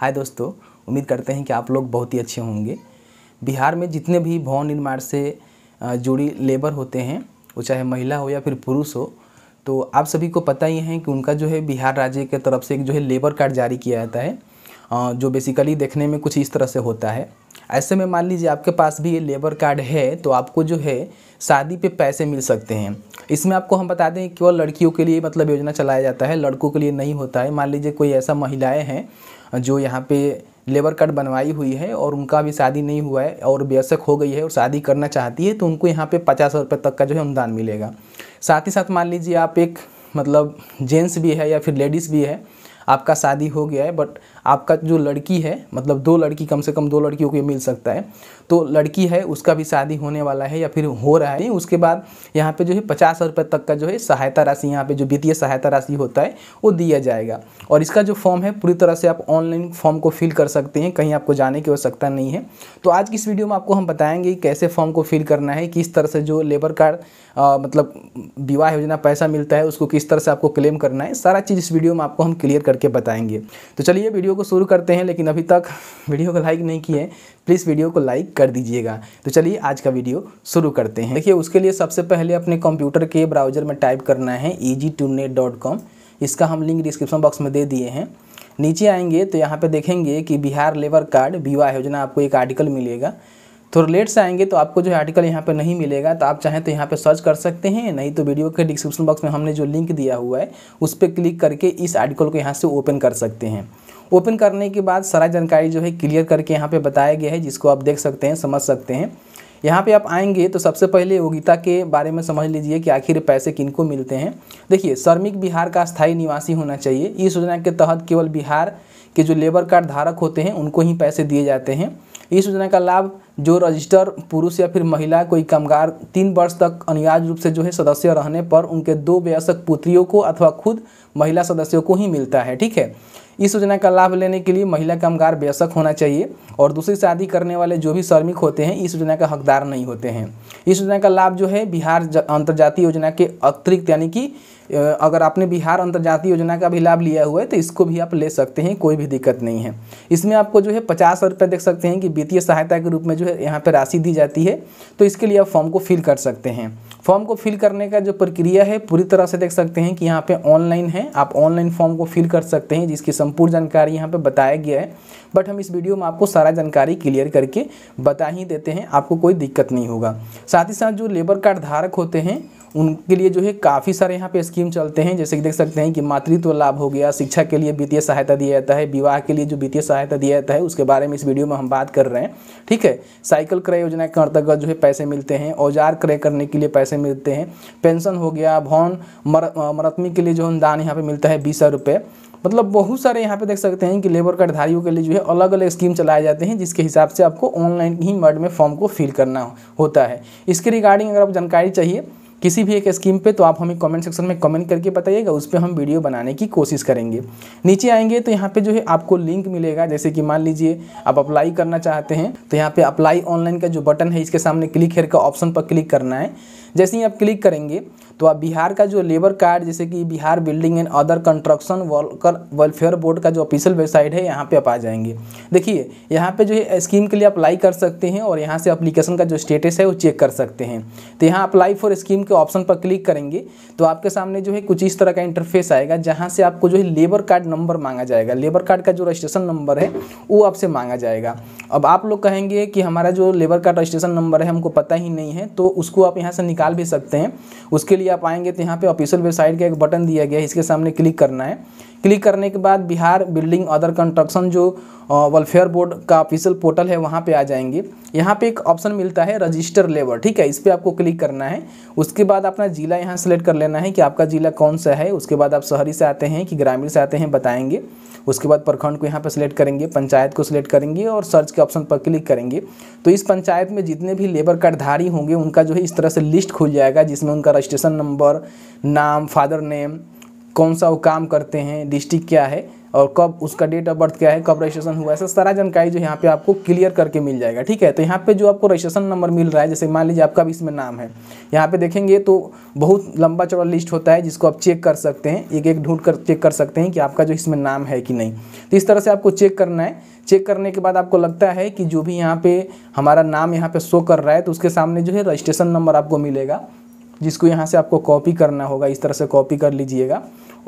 हाय दोस्तों उम्मीद करते हैं कि आप लोग बहुत ही अच्छे होंगे बिहार में जितने भी भवन निर्माण से जुड़ी लेबर होते हैं वो चाहे महिला हो या फिर पुरुष हो तो आप सभी को पता ही है कि उनका जो है बिहार राज्य के तरफ से एक जो है लेबर कार्ड जारी किया जाता है जो बेसिकली देखने में कुछ इस तरह से होता है ऐसे में मान लीजिए आपके पास भी ये लेबर कार्ड है तो आपको जो है शादी पे पैसे मिल सकते हैं इसमें आपको हम बता दें केवल लड़कियों के लिए मतलब योजना चलाया जाता है लड़कों के लिए नहीं होता है मान लीजिए कोई ऐसा महिलाएं हैं जो यहाँ पे लेबर कार्ड बनवाई हुई है और उनका भी शादी नहीं हुआ है और व्यसक हो गई है और शादी करना चाहती है तो उनको यहाँ पे पचास रुपये तक का जो है अनुदान मिलेगा साथ ही साथ मान लीजिए आप एक मतलब जेंट्स भी है या फिर लेडीज़ भी है आपका शादी हो गया है बट आपका जो लड़की है मतलब दो लड़की कम से कम दो लड़कियों को मिल सकता है तो लड़की है उसका भी शादी होने वाला है या फिर हो रहा है उसके बाद यहाँ पे जो है पचास रुपये तक का जो है सहायता राशि यहाँ पे जो वित्तीय सहायता राशि होता है वो दिया जाएगा और इसका जो फॉर्म है पूरी तरह से आप ऑनलाइन फॉर्म को फिल कर सकते हैं कहीं आपको जाने की आवश्यकता नहीं है तो आज की इस वीडियो में आपको हम बताएँगे कैसे फॉर्म को फिल करना है किस तरह से जो लेबर कार्ड मतलब विवाह योजना पैसा मिलता है उसको किस तरह से आपको क्लेम करना है सारा चीज़ इस वीडियो में आपको हम क्लियर करके बताएंगे तो चलिए वीडियो को शुरू करते हैं लेकिन अभी तक वीडियो को लाइक नहीं किए प्लीज़ वीडियो को लाइक कर दीजिएगा तो चलिए आज का वीडियो शुरू करते हैं देखिए उसके लिए सबसे पहले अपने कंप्यूटर के ब्राउज़र में टाइप करना है कॉम इसका हम लिंक डिस्क्रिप्शन बॉक्स में दे दिए हैं नीचे आएंगे तो यहाँ पर देखेंगे कि बिहार लेबर कार्ड विवाह योजना आपको एक आर्टिकल मिलेगा तो लेट से आएंगे तो आपको जो आर्टिकल यहाँ पर नहीं मिलेगा तो आप चाहें तो यहाँ पर सर्च कर सकते हैं नहीं तो वीडियो के डिस्क्रिप्शन बॉक्स में हमने जो लिंक दिया हुआ है उस पर क्लिक करके इस आर्टिकल को यहाँ से ओपन कर सकते हैं ओपन करने के बाद सारा जानकारी जो है क्लियर करके यहाँ पे बताया गया है जिसको आप देख सकते हैं समझ सकते हैं यहाँ पे आप आएंगे तो सबसे पहले योगिता के बारे में समझ लीजिए कि आखिर पैसे किनको मिलते हैं देखिए श्रमिक बिहार का स्थायी निवासी होना चाहिए इस योजना के तहत केवल बिहार के जो लेबर कार्ड धारक होते हैं उनको ही पैसे दिए जाते हैं इस योजना का लाभ जो रजिस्टर पुरुष या फिर महिला कोई कामगार तीन वर्ष तक अनिवार्य रूप से जो है सदस्य रहने पर उनके दो वयस्क पुत्रियों को अथवा खुद महिला सदस्यों को ही मिलता है ठीक है इस योजना का लाभ लेने के लिए महिला कामगार बेशक होना चाहिए और दूसरी शादी करने वाले जो भी श्रमिक होते हैं इस योजना का हकदार नहीं होते हैं इस योजना का लाभ जो है बिहार अंतर्जातीय योजना के अतिरिक्त यानी कि अगर आपने बिहार अंतर्जातीय योजना का भी लाभ लिया हुआ है तो इसको भी आप ले सकते हैं कोई भी दिक्कत नहीं है इसमें आपको जो है पचास रुपये देख सकते हैं कि वित्तीय सहायता के रूप में जो है यहाँ पर राशि दी जाती है तो इसके लिए आप फॉर्म को फिल कर सकते हैं फॉर्म को फिल करने का जो प्रक्रिया है पूरी तरह से देख सकते हैं कि यहाँ पे ऑनलाइन है आप ऑनलाइन फॉर्म को फिल कर सकते हैं जिसकी संपूर्ण जानकारी यहाँ पे बताया गया है बट हम इस वीडियो में आपको सारा जानकारी क्लियर करके बता ही देते हैं आपको कोई दिक्कत नहीं होगा साथ ही साथ जो लेबर कार्ड धारक होते हैं उनके लिए जो है काफ़ी सारे यहाँ पे स्कीम चलते हैं जैसे कि देख सकते हैं कि मातृत्व लाभ हो गया शिक्षा के लिए वित्तीय सहायता दिया जाता है विवाह के लिए जो वित्तीय सहायता दिया जाता है उसके बारे में इस वीडियो में हम बात कर रहे हैं ठीक है साइकिल क्रय योजना के अंतर्गत जो है पैसे मिलते हैं औजार क्रय करने के लिए पैसे मिलते हैं पेंशन हो गया भवन मर, मरतमी के लिए जो अनुदान यहाँ पर मिलता है बीस रुपये मतलब बहुत सारे यहाँ पे देख सकते हैं कि लेबर कार्डधारियों के लिए जो है अलग अलग स्कीम चलाए जाते हैं जिसके हिसाब से आपको ऑनलाइन ही मर्ड में फॉर्म को फिल करना होता है इसके रिगार्डिंग अगर आप जानकारी चाहिए किसी भी एक स्कीम पे तो आप हमें कमेंट सेक्शन में कमेंट करके बताइएगा उस पर हम वीडियो बनाने की कोशिश करेंगे नीचे आएंगे तो यहाँ पे जो है आपको लिंक मिलेगा जैसे कि मान लीजिए आप अप्लाई करना चाहते हैं तो यहाँ पे अप्लाई ऑनलाइन का जो बटन है इसके सामने क्लिक हेयर का ऑप्शन पर क्लिक करना है जैसे ही आप क्लिक करेंगे तो आप बिहार का जो लेबर कार्ड जैसे कि Bihar building and other construction worker welfare board का जो ऑफिशियल वेबसाइट है यहाँ पे आप आ जाएंगे देखिए यहाँ पे जो है स्कीम के लिए अप्लाई कर सकते हैं और यहाँ से अप्लीकेशन का जो स्टेटस है वो चेक कर सकते हैं तो यहाँ अप्लाई फॉर स्कीम के ऑप्शन पर क्लिक करेंगे तो आपके सामने जो है कुछ इस तरह का इंटरफेस आएगा जहाँ से आपको जो है लेबर कार्ड नंबर मांगा जाएगा लेबर कार्ड का जो रजिस्ट्रेशन नंबर है वो आपसे मांगा जाएगा अब आप लोग कहेंगे कि हमारा जो लेबर कार्ड रजिस्ट्रेशन नंबर है हमको पता ही नहीं है तो उसको आप यहाँ से निकाल निकाल भी सकते हैं उसके लिए आप आएंगे तो यहाँ पे ऑफिशियल वेबसाइट का एक बटन दिया गया है इसके सामने क्लिक करना है क्लिक करने के बाद बिहार बिल्डिंग अदर कंस्ट्रक्शन जो वेलफेयर बोर्ड का ऑफिशियल पोर्टल है वहाँ पे आ जाएंगे यहाँ पे एक ऑप्शन मिलता है रजिस्टर लेबर ठीक है इस पर आपको क्लिक करना है उसके बाद अपना ज़िला यहाँ सेलेक्ट कर लेना है कि आपका ज़िला कौन सा है उसके बाद आप शहरी से आते हैं कि ग्रामीण से आते हैं बताएंगे उसके बाद प्रखंड को यहाँ पर सिलेक्ट करेंगे पंचायत को सिलेक्ट करेंगे और सर्च के ऑप्शन पर क्लिक करेंगे तो इस पंचायत में जितने भी लेबर कार्डधारी होंगे उनका जो है इस तरह से लिस्ट लिस्ट खुल जाएगा जिसमें उनका रजिस्ट्रेशन नंबर नाम फादर नेम कौन सा वो काम करते हैं डिस्ट्रिक्ट क्या है और कब उसका डेट ऑफ बर्थ क्या है कब रजिस्ट्रेशन हुआ है सारा जानकारी जो यहाँ पे आपको क्लियर करके मिल जाएगा ठीक है तो यहाँ पे जो आपको रजिस्ट्रेशन नंबर मिल रहा है जैसे मान लीजिए आपका भी इसमें नाम है यहाँ पे देखेंगे तो बहुत लंबा चौड़ा लिस्ट होता है जिसको आप चेक कर सकते हैं एक एक ढूंढ कर चेक कर सकते हैं कि आपका जो इसमें नाम है कि नहीं तो इस तरह से आपको चेक करना है चेक करने के बाद आपको लगता है कि जो भी यहाँ पे हमारा नाम यहाँ पे शो कर रहा है तो उसके सामने जो है रजिस्ट्रेशन नंबर आपको मिलेगा जिसको यहाँ से आपको कॉपी करना होगा इस तरह से कॉपी कर लीजिएगा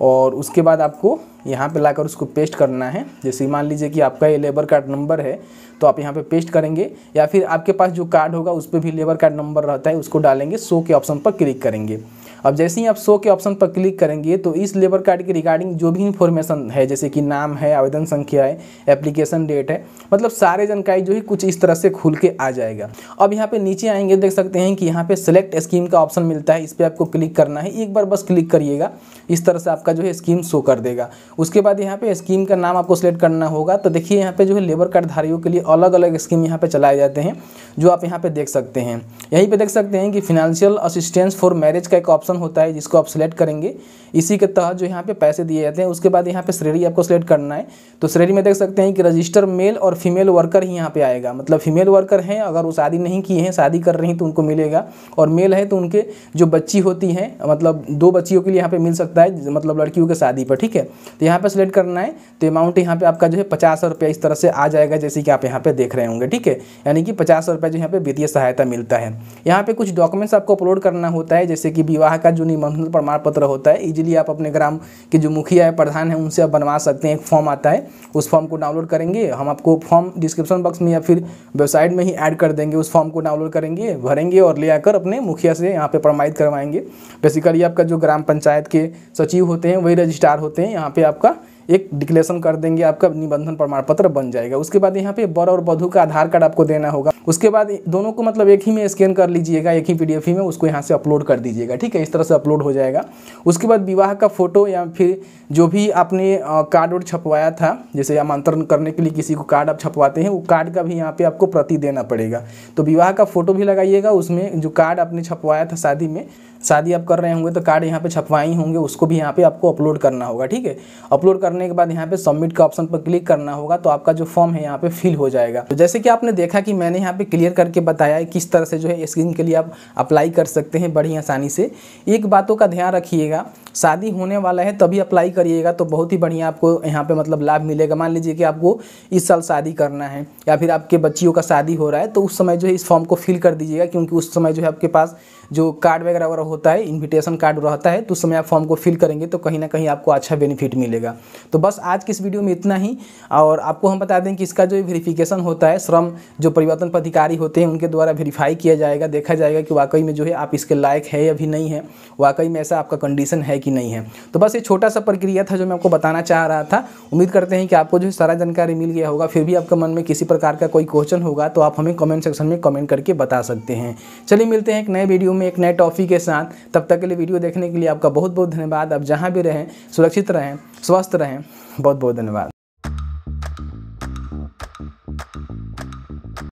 और उसके बाद आपको यहाँ पे लाकर उसको पेस्ट करना है जैसे मान लीजिए कि आपका ये लेबर कार्ड नंबर है तो आप यहाँ पे पेस्ट करेंगे या फिर आपके पास जो कार्ड होगा उस पर भी लेबर कार्ड नंबर रहता है उसको डालेंगे शो के ऑप्शन पर क्लिक करेंगे अब जैसे ही आप शो के ऑप्शन पर क्लिक करेंगे तो इस लेबर कार्ड के रिगार्डिंग जो भी इन्फॉर्मेशन है जैसे कि नाम है आवेदन संख्या है एप्लीकेशन डेट है मतलब सारे जानकारी जो है कुछ इस तरह से खुल के आ जाएगा अब यहाँ पे नीचे आएंगे देख सकते हैं कि यहाँ पे सेलेक्ट स्कीम का ऑप्शन मिलता है इस पर आपको क्लिक करना है एक बार बस क्लिक करिएगा इस तरह से आपका जो है स्कीम शो कर देगा उसके बाद यहाँ पे स्कीम का नाम आपको सेलेक्ट करना होगा तो देखिए यहाँ पे जो है लेबर कार्डधारियों के लिए अलग अलग स्कीम यहाँ पे चलाए जाते हैं जो आप यहाँ पे देख सकते हैं यहीं पे देख सकते हैं कि फिनेंशियल असिस्टेंस फॉर मैरिज का एक ऑप्शन ऑप्शन होता है जिसको आप सिलेक्ट करेंगे इसी के तहत जो यहाँ पे पैसे दिए जाते हैं उसके बाद यहाँ पे श्रेणी आपको सिलेक्ट करना है तो श्रेणी में देख सकते हैं कि रजिस्टर मेल और फीमेल वर्कर ही यहाँ पे आएगा मतलब फीमेल वर्कर हैं अगर वो शादी नहीं किए हैं शादी कर रही तो उनको मिलेगा और मेल है तो उनके जो बच्ची होती हैं मतलब दो बच्चियों के लिए यहाँ पर मिल सकता है मतलब लड़कियों के शादी पर ठीक है तो यहाँ पर सिलेक्ट करना है तो अमाउंट यहाँ पर आपका जो है पचास रुपया इस तरह से आ जाएगा जैसे कि आप यहाँ पर देख रहे होंगे ठीक है यानी कि पचास रुपया जो यहाँ पर वित्तीय सहायता मिलता है यहाँ पर कुछ डॉक्यूमेंट्स आपको अपलोड करना होता है जैसे कि विवाह यहाँ का जो निबंधन प्रमाण पत्र होता है इजीली आप अपने ग्राम के जो मुखिया है प्रधान है उनसे आप बनवा सकते हैं एक फॉर्म आता है उस फॉर्म को डाउनलोड करेंगे हम आपको फॉर्म डिस्क्रिप्शन बॉक्स में या फिर वेबसाइट में ही ऐड कर देंगे उस फॉर्म को डाउनलोड करेंगे भरेंगे और ले आकर अपने मुखिया से यहाँ पर प्रमाणित करवाएंगे बेसिकली आपका जो ग्राम पंचायत के सचिव होते हैं वही रजिस्ट्रार होते हैं यहाँ पर आपका एक डिक्लेरेशन कर देंगे आपका निबंधन प्रमाण पत्र बन जाएगा उसके बाद यहाँ पे बर और बधु का आधार कार्ड आपको देना होगा उसके बाद दोनों को मतलब एक ही में स्कैन कर लीजिएगा एक ही पी में उसको यहाँ से अपलोड कर दीजिएगा ठीक है इस तरह से अपलोड हो जाएगा उसके बाद विवाह का फोटो या फिर जो भी आपने कार्ड और छपवाया था जैसे आमंत्रण करने के लिए किसी को कार्ड आप छपवाते हैं वो कार्ड का भी यहाँ पे आपको प्रति देना पड़ेगा तो विवाह का फोटो भी लगाइएगा उसमें जो कार्ड आपने छपवाया था शादी में शादी आप कर रहे होंगे तो कार्ड यहाँ पे छपवाई होंगे उसको भी यहाँ पे आपको अपलोड करना होगा ठीक है अपलोड करने के बाद यहाँ पे सबमिट का ऑप्शन पर क्लिक करना होगा तो आपका जो फॉर्म है यहाँ पे फिल हो जाएगा तो जैसे कि आपने देखा कि मैंने यहाँ पे क्लियर करके बताया है किस तरह से जो है स्कीम के लिए आप अप्लाई कर सकते हैं बड़ी आसानी से एक बातों का ध्यान रखिएगा शादी होने वाला है तभी अप्लाई करिएगा तो बहुत ही बढ़िया आपको यहाँ पे मतलब लाभ मिलेगा मान लीजिए कि आपको इस साल शादी करना है या फिर आपके बच्चियों का शादी हो रहा है तो उस समय जो है इस फॉर्म को फिल कर दीजिएगा क्योंकि उस समय जो है आपके पास जो कार्ड वगैरह वगैरह होता है इन्विटेशन कार्ड रहता है तो उस समय आप फॉर्म को फिल करेंगे तो कहीं ना कहीं आपको अच्छा बेनिफिट मिलेगा तो बस आज की इस वीडियो में इतना ही और आपको हम बता दें कि इसका जो वेरीफ़िकेशन होता है श्रम जो परिवर्तन पदाधिकारी होते हैं उनके द्वारा वेरीफाई किया जाएगा देखा जाएगा कि वाकई में जो है आप इसके लायक है या भी नहीं है वाकई में ऐसा आपका कंडीशन है कि कि नहीं है तो बस ये छोटा सा प्रक्रिया था जो मैं आपको बताना चाह रहा था उम्मीद करते हैं कि आपको जो सारा जानकारी मिल गया होगा फिर भी आपके मन में किसी प्रकार का कोई क्वेश्चन होगा तो आप हमें कमेंट सेक्शन में कमेंट करके बता सकते हैं चलिए मिलते हैं एक नए वीडियो में एक नए टॉपिक के साथ तब तक के लिए वीडियो देखने के लिए आपका बहुत बहुत धन्यवाद आप जहाँ भी रहें सुरक्षित रहें स्वस्थ रहें बहुत बहुत धन्यवाद